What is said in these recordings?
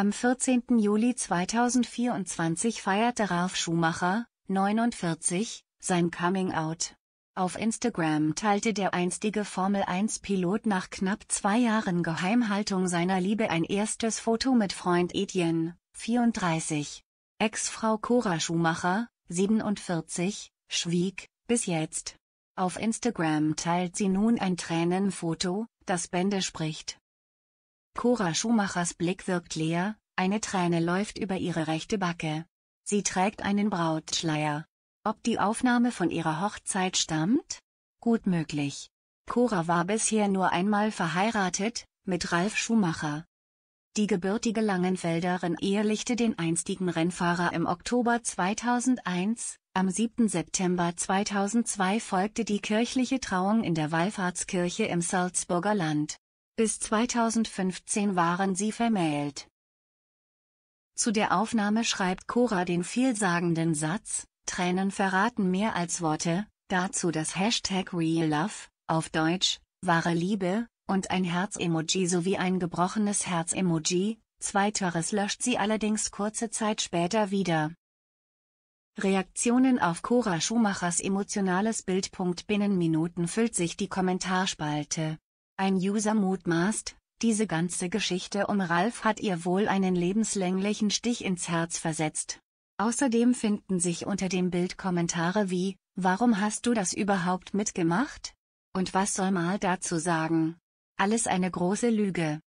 Am 14. Juli 2024 feierte Ralf Schumacher, 49, sein Coming-out. Auf Instagram teilte der einstige Formel-1-Pilot nach knapp zwei Jahren Geheimhaltung seiner Liebe ein erstes Foto mit Freund Etienne, 34. Ex-Frau Cora Schumacher, 47, schwieg, bis jetzt. Auf Instagram teilt sie nun ein Tränenfoto, das Bände spricht. Cora Schumachers Blick wirkt leer, eine Träne läuft über ihre rechte Backe. Sie trägt einen Brautschleier. Ob die Aufnahme von ihrer Hochzeit stammt? Gut möglich. Cora war bisher nur einmal verheiratet, mit Ralf Schumacher. Die gebürtige Langenfelderin ehelichte den einstigen Rennfahrer im Oktober 2001, am 7. September 2002 folgte die kirchliche Trauung in der Wallfahrtskirche im Salzburger Land. Bis 2015 waren sie vermählt. Zu der Aufnahme schreibt Cora den vielsagenden Satz, Tränen verraten mehr als Worte, dazu das Hashtag Real Love, auf Deutsch, wahre Liebe, und ein Herz-Emoji sowie ein gebrochenes Herz-Emoji, zweiteres löscht sie allerdings kurze Zeit später wieder. Reaktionen auf Cora Schumachers emotionales Bild. Binnen Minuten füllt sich die Kommentarspalte. Ein User mutmaßt, diese ganze Geschichte um Ralf hat ihr wohl einen lebenslänglichen Stich ins Herz versetzt. Außerdem finden sich unter dem Bild Kommentare wie, warum hast du das überhaupt mitgemacht? Und was soll mal dazu sagen? Alles eine große Lüge.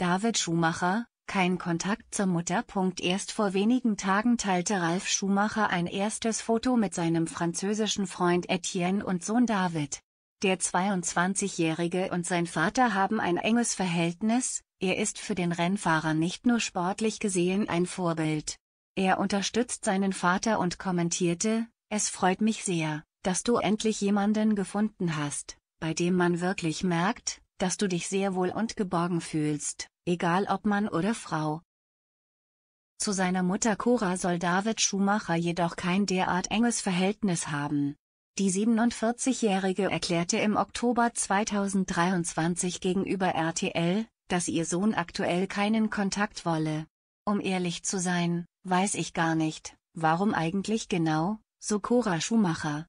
David Schumacher, kein Kontakt zur Mutter. Erst vor wenigen Tagen teilte Ralf Schumacher ein erstes Foto mit seinem französischen Freund Etienne und Sohn David. Der 22-Jährige und sein Vater haben ein enges Verhältnis, er ist für den Rennfahrer nicht nur sportlich gesehen ein Vorbild. Er unterstützt seinen Vater und kommentierte, es freut mich sehr, dass du endlich jemanden gefunden hast, bei dem man wirklich merkt, dass du dich sehr wohl und geborgen fühlst, egal ob Mann oder Frau. Zu seiner Mutter Cora soll David Schumacher jedoch kein derart enges Verhältnis haben. Die 47-Jährige erklärte im Oktober 2023 gegenüber RTL, dass ihr Sohn aktuell keinen Kontakt wolle. Um ehrlich zu sein, weiß ich gar nicht, warum eigentlich genau, so Cora Schumacher.